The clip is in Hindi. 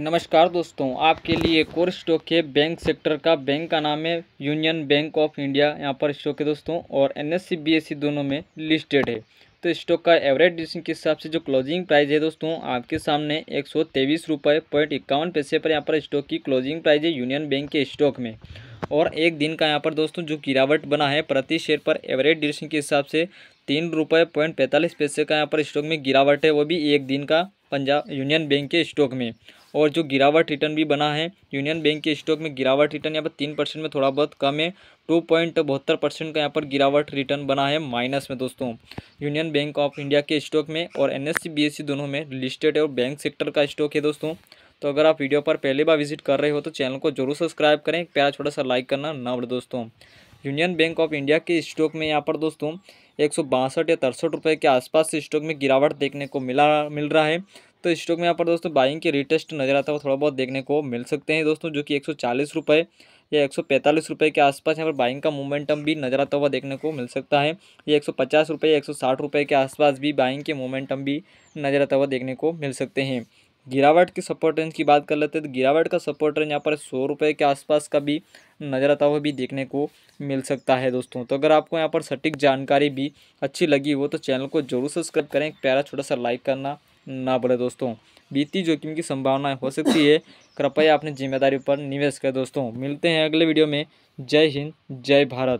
नमस्कार दोस्तों आपके लिए एक और स्टॉक है बैंक सेक्टर का बैंक का नाम है यूनियन बैंक ऑफ इंडिया यहाँ पर स्टॉक है दोस्तों और एन एस दोनों में लिस्टेड है तो स्टॉक का एवरेज डिशन के हिसाब से जो क्लोजिंग प्राइस है दोस्तों आपके सामने एक सौ तेईस रुपये पॉइंट इक्यावन पैसे पर यहाँ पर स्टॉक की क्लोजिंग प्राइस है यूनियन बैंक के स्टॉक में और एक दिन का यहाँ पर दोस्तों जो गिरावट बना है प्रति शेयर पर एवरेज डिशन के हिसाब से तीन रुपये पॉइंट पैंतालीस पैसे का यहाँ पर स्टॉक में गिरावट है वो भी एक दिन का पंजाब यूनियन बैंक के स्टॉक में और जो गिरावट रिटर्न भी बना है यूनियन बैंक के स्टॉक में गिरावट रिटर्न यहाँ पर तीन परसेंट में थोड़ा बहुत कम है टू पॉइंट बहत्तर परसेंट का यहाँ पर गिरावट रिटर्न बना है माइनस में दोस्तों यूनियन बैंक ऑफ इंडिया के स्टॉक में और एन एस e दोनों में लिस्टेड और बैंक सेक्टर का स्टॉक है दोस्तों तो अगर आप वीडियो पर पहली बार विजिट कर रहे हो तो चैनल को जरूर सब्सक्राइब करें प्यारा छोटा सा लाइक करना ना दोस्तों यूनियन बैंक ऑफ इंडिया के स्टॉक में यहाँ पर दोस्तों एक या तिरसठ रुपये के आसपास स्टॉक में गिरावट देखने को मिला मिल रहा है तो स्टॉक में यहाँ पर दोस्तों बाइंग के रिटेस्ट नजर आता है थोड़ा बहुत देखने को मिल सकते हैं दोस्तों जो कि एक रुपये या एक सौ रुपये के आसपास यहाँ पर बाइंग का मोमेंटम भी नजर आता हुआ देखने को मिल सकता है ये एक सौ पचास रुपये एक सौ साठ रुपये के आसपास भी बाइंग के मोमेंटम भी नजर आता हुआ देखने को मिल सकते हैं गिरावट की सपोर्ट रेंज की बात कर लेते हैं तो गिरावट का सपोर्ट रेंज यहाँ पर सौ रुपये के आसपास का भी नज़र आता हुआ भी देखने को मिल सकता है दोस्तों तो अगर आपको यहाँ पर सटीक जानकारी भी अच्छी लगी हो तो चैनल को जरूर सब्सक्राइब करें प्यारा छोटा सा लाइक करना ना भूलें दोस्तों बीती जोखिम की संभावनाएं हो सकती है कृपया अपनी जिम्मेदारी पर निवेश करें दोस्तों मिलते हैं अगले वीडियो में जय हिंद जय भारत